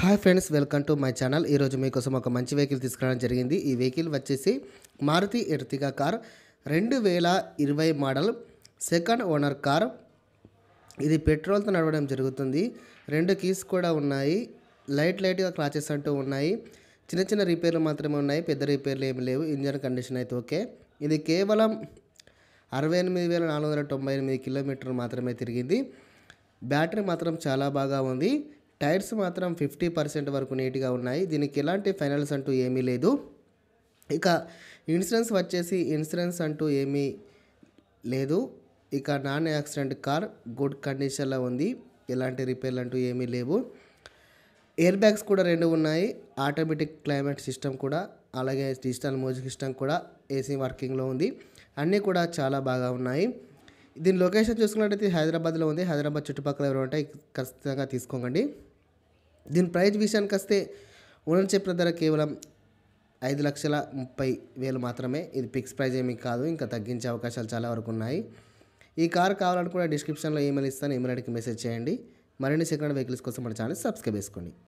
hi friends welcome to my channel ఈరోజు మీకోసం ఒక మంచి వెహికల్ తీసుకురావడం జరిగింది ఈ వెహికల్ వచ్చేసి మారుతి ఎర్తిగా కార్ రెండు వేల ఇరవై మోడల్ సెకండ్ ఓనర్ కార్ ఇది పెట్రోల్తో నడవడం జరుగుతుంది రెండు కీస్ కూడా ఉన్నాయి లైట్ లైట్గా క్రాచెస్ అంటూ ఉన్నాయి చిన్న చిన్న రిపేర్లు మాత్రమే ఉన్నాయి పెద్ద రిపేర్లు ఏమి లేవు ఇంజన్ కండిషన్ అయితే ఓకే ఇది కేవలం అరవై ఎనిమిది వేల నాలుగు వందల తొంభై ఎనిమిది కిలోమీటర్లు మాత్రమే తిరిగింది బ్యాటరీ మాత్రం చాలా బాగా ఉంది టైర్స్ మాత్రం ఫిఫ్టీ పర్సెంట్ వరకు నీట్గా ఉన్నాయి దీనికి ఎలాంటి ఫైనల్స్ అంటూ ఏమీ లేదు ఇక ఇన్సూరెన్స్ వచ్చేసి ఇన్సూరెన్స్ అంటూ ఏమీ లేదు ఇక నాన్ యాక్సిడెంట్ కార్ గుడ్ కండిషన్లో ఉంది ఎలాంటి రిపేర్లు అంటూ ఏమీ లేవు ఎయిర్ బ్యాగ్స్ కూడా రెండు ఉన్నాయి ఆటోమేటిక్ క్లైమేట్ సిస్టమ్ కూడా అలాగే డిజిటల్ మ్యూజిక్ సిస్టమ్ కూడా ఏసీ వర్కింగ్లో ఉంది అన్నీ కూడా చాలా బాగా ఉన్నాయి దీని లొకేషన్ చూసుకున్నట్టయితే హైదరాబాద్లో ఉంది హైదరాబాద్ చుట్టుపక్కల ఎవరు ఉంటే ఖచ్చితంగా తీసుకోకండి దీని ప్రైజ్ విషయానికి వస్తే ఓనర్ చెప్పిన ధర కేవలం ఐదు లక్షల ముప్పై వేలు మాత్రమే ఇది ఫిక్స్ ప్రైజ్ ఏమీ కాదు ఇంకా తగ్గించే అవకాశాలు చాలా వరకు ఉన్నాయి ఈ కార్ కావాలనుకున్న డిస్క్రిప్షన్లో ఈమెయిల్ ఇస్తాను ఈమెయిల్ ఐడికి మెసేజ్ చేయండి మరిన్ని సెకండ్ వెహికల్స్ కోసం మన ఛానల్ సబ్స్క్రైబ్ చేసుకోండి